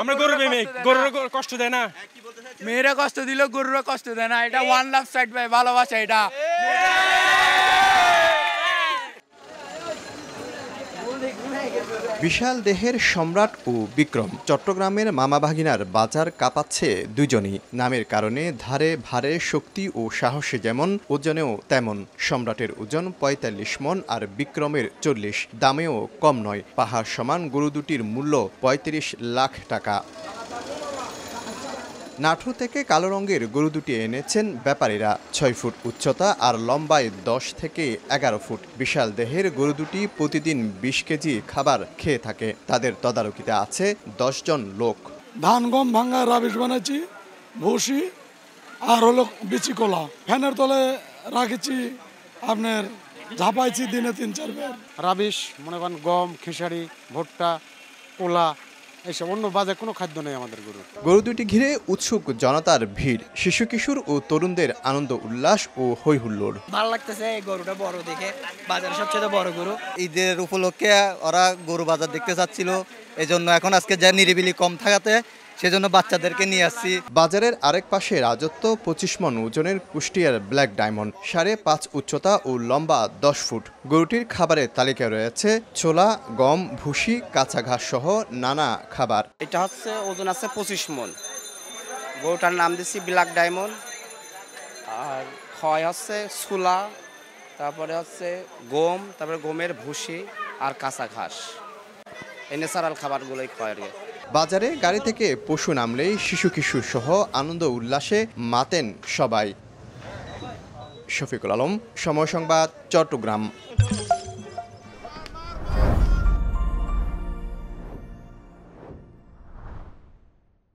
আমরা গরু প্রেমিক গরুর কষ্ট দেয় না হ্যাঁ, মেয়েরা কষ্ট দিল গরুরা কষ্ট দেয় না এটা ওয়ান লাভ সাইড ভাই ভালোবাসা এটা বিশাল দেহের সম্রাট ও বিক্রম চট্টগ্রামের মামা ভাগিনার বাজার কাঁপাচ্ছে দুজনই নামের কারণে ধারে ভারে শক্তি ও সাহসে যেমন ওজনেও তেমন সম্রাটের ওজন ৪৫ মন আর বিক্রমের চল্লিশ দামেও কম নয় পাহাড় সমান গরু দুটির মূল্য ৩৫ লাখ টাকা নাঠু থেকে কালো রঙের গরু দুটি এনেছেন ব্যাপারীরা ছয় ফুট উচ্চতা আর লম্বায় দশ থেকে এগারো ফুট বিশাল দেহের গরু দুটি প্রতিদিন বিশ কেজি খাবার খেয়ে থাকে তাদের তদারকিতে আছে জন লোক ধান গম ভাঙা রাবিশ বানাচ্ছি ভুসি আর হলো বিচি কলা ফ্যানের তলে রাখেছি আপনার ঝাপাইছি দিনে তিন চারবার রাবিশ মনে করেন গম খেসারি ভুট্টা কোলা এসব অন্য বাজে কোনো খাদ্য নেই আমাদের গরু গরু দুইটি ঘিরে উৎসুক জনতার ভিড় শিশু কিশোর ও তরুণদের আনন্দ উল্লাস ও হৈ হুল্লোড় ভালো লাগতেছে এই গরুটা বড় দেখে বাজার সবচেয়ে বড় গরু ঈদের উপলক্ষে ওরা গরু বাজার দেখতে চাচ্ছিল এই জন্য এখন আজকে যা নিরিবিলি কম থাকাতে সেজন্য বাচ্চাদেরকে নিয়ে আসছি বাজারের আরেক পাশে রাজত্ব পঁচিশ মন ওজনের কুষ্টিয়ার ব্ল্যাক ডায়মন্ড সাড়ে পাঁচ উচ্চতা ও লম্বা দশ ফুট গরুটির খাবারের তালিকায় রয়েছে ছোলা গম ভুসি কাঁচা ঘাস সহ নানা খাবার এটা হচ্ছে ওজন আছে পঁচিশ মন গরুটার নাম দিচ্ছি ব্ল্যাক ডায়মন্ড আর খয় হচ্ছে ছোলা তারপরে হচ্ছে গম তারপরে গমের ভুসি আর কাঁচা ঘাস এই ন্যাচারাল খাবারগুলোই খয়ের বাজারে গাড়ি থেকে পশু নামলেই শিশু কিশোর সহ আনন্দ উল্লাসে মাতেন সবাই শফিকুল আলম সময় সংবাদ চট্টগ্রাম